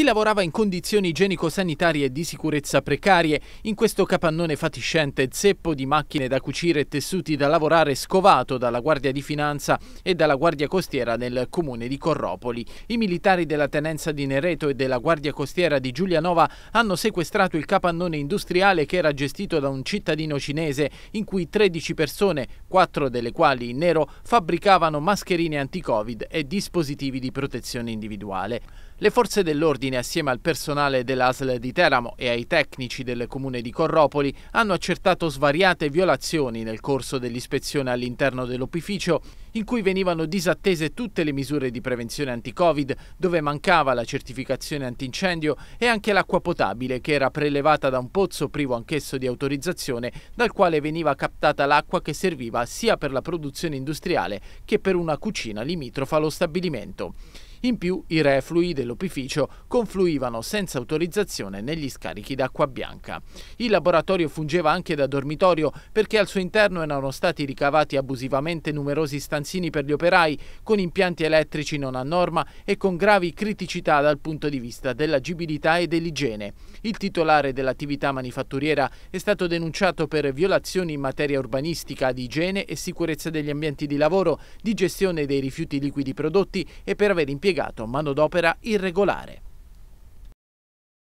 Si lavorava in condizioni igienico-sanitarie e di sicurezza precarie, in questo capannone fatiscente, zeppo di macchine da cucire e tessuti da lavorare scovato dalla Guardia di Finanza e dalla Guardia Costiera nel comune di Corropoli. I militari della tenenza di Nereto e della Guardia Costiera di Giulianova hanno sequestrato il capannone industriale che era gestito da un cittadino cinese in cui 13 persone, 4 delle quali in nero, fabbricavano mascherine anti-covid e dispositivi di protezione individuale. Le forze dell'ordine Ordine, assieme al personale dell'ASL di Teramo e ai tecnici del comune di Corropoli, hanno accertato svariate violazioni nel corso dell'ispezione all'interno dell'opificio, in cui venivano disattese tutte le misure di prevenzione anti-Covid, dove mancava la certificazione antincendio e anche l'acqua potabile che era prelevata da un pozzo privo anch'esso di autorizzazione, dal quale veniva captata l'acqua che serviva sia per la produzione industriale che per una cucina limitrofa allo stabilimento. In più i reflui dell'opificio confluivano senza autorizzazione negli scarichi d'acqua bianca. Il laboratorio fungeva anche da dormitorio perché al suo interno erano stati ricavati abusivamente numerosi stanzini per gli operai con impianti elettrici non a norma e con gravi criticità dal punto di vista dell'agibilità e dell'igiene. Il titolare dell'attività manifatturiera è stato denunciato per violazioni in materia urbanistica, di igiene e sicurezza degli ambienti di lavoro, di gestione dei rifiuti liquidi prodotti e per aver impiegato impiegato manodopera irregolare.